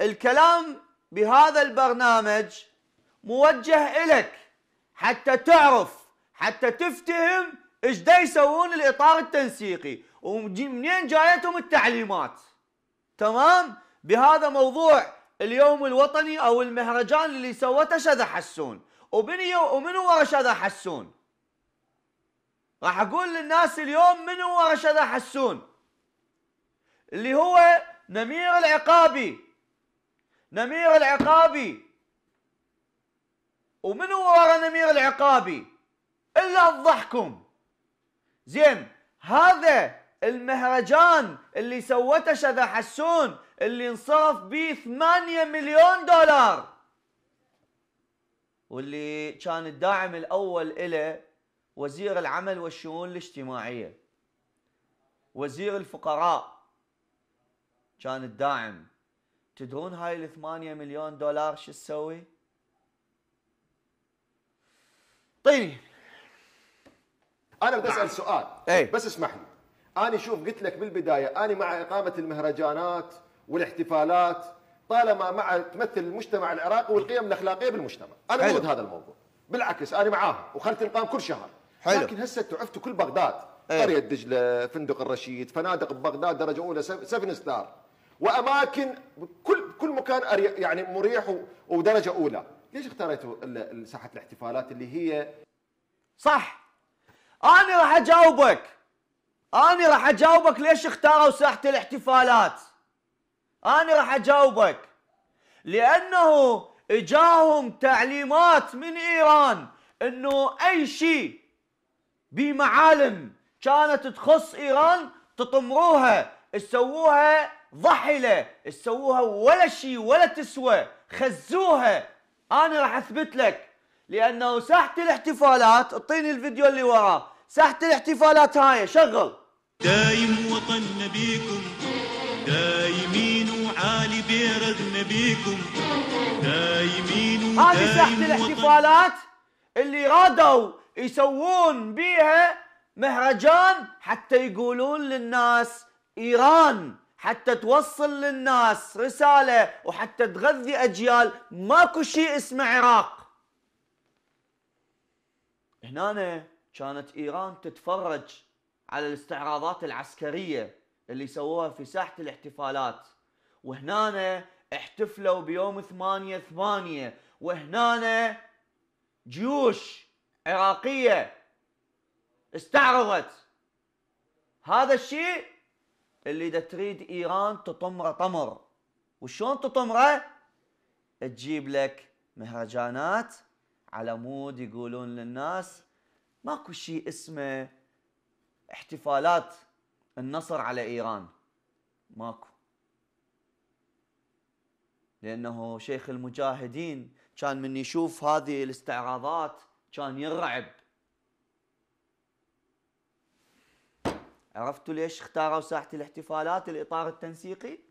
الكلام بهذا البرنامج موجه إلك حتى تعرف حتى تفتهم ايش دا يسوون الاطار التنسيقي ومنين جايتهم التعليمات تمام بهذا موضوع اليوم الوطني او المهرجان اللي سوته شذا حسون وبني ومن ورا شذا حسون راح اقول للناس اليوم من ورا شذا حسون اللي هو نمير العقابي نمير العقابي ومن هو ورا نمير العقابي الا الضحكم زين هذا المهرجان اللي سوته شذا حسون اللي انصرف به 8 مليون دولار واللي كان الداعم الاول له وزير العمل والشؤون الاجتماعيه وزير الفقراء كان الداعم تدرون هاي ال 8 مليون دولار شو تسوي؟ طيني انا بدي اسال سؤال أي. بس اسمح لي انا شوف قلت لك بالبدايه انا مع اقامه المهرجانات والاحتفالات طالما مع تمثل المجتمع العراقي والقيم الاخلاقيه بالمجتمع انا ضد هذا الموضوع بالعكس انا معاهم وخلت القام كل شهر حلو. لكن هسه تعبتوا كل بغداد إيه. قريه أيه. دجله فندق الرشيد فنادق ببغداد درجه اولى سفن ستار واماكن كل كل مكان يعني مريح ودرجه اولى ليش اختاريتوا ساحه الاحتفالات اللي هي صح انا راح اجاوبك انا راح اجاوبك ليش اختاروا ساحه الاحتفالات انا راح اجاوبك لانه اجاهم تعليمات من ايران انه اي شيء بمعالم كانت تخص ايران تطمروها تسووها ضحله تسووها ولا شيء ولا تسوى خزوها انا راح اثبت لك لانه ساحه الاحتفالات اعطيني الفيديو اللي وراه ساحه الاحتفالات هاي شغل دايم وطننا بيكم دايمين وعالي بيرغنا بيكم دايمين هذه ساحه الاحتفالات اللي رادوا يسوون بيها مهرجان حتى يقولون للناس ايران حتى توصل للناس رسالة وحتى تغذي أجيال ماكو شيء اسمه عراق هنا كانت إيران تتفرج على الاستعراضات العسكرية اللي سووها في ساحة الاحتفالات وهنا احتفلوا بيوم ثمانية ثمانية وهنا جيوش عراقية استعرضت هذا الشيء اللي اذا تريد ايران تطمره طمر وشلون تطمره؟ تجيب لك مهرجانات على مود يقولون للناس ماكو شيء اسمه احتفالات النصر على ايران ماكو لانه شيخ المجاهدين كان من يشوف هذه الاستعراضات كان يرعب عرفتوا ليش اختاروا ساحه الاحتفالات الاطار التنسيقي؟